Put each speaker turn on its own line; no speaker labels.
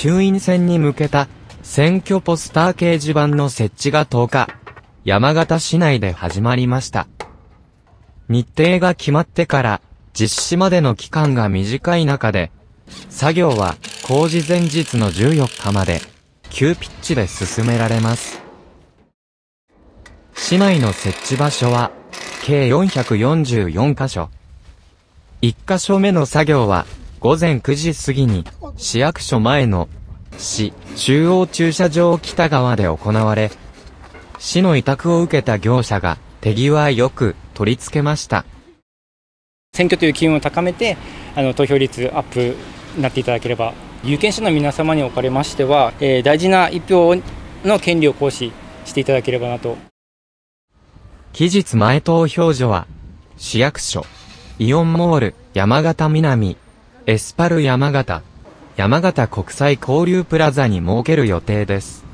衆院選に向けた選挙ポスター掲示板の設置が10日、山形市内で始まりました。日程が決まってから実施までの期間が短い中で、作業は工事前日の14日まで急ピッチで進められます。市内の設置場所は計444箇所。1箇所目の作業は午前9時過ぎに市役所前の市中央駐車場北側で行われ、市の委託を受けた業者が手際よく取り付けました。
選挙という機運を高めて、あの投票率アップになっていただければ、有権者の皆様におかれましては、えー、大事な一票の権利を行使していただければなと。
期日前投票所は、市役所、イオンモール、山形南、エスパル山形、山形国際交流プラザに設ける予定です。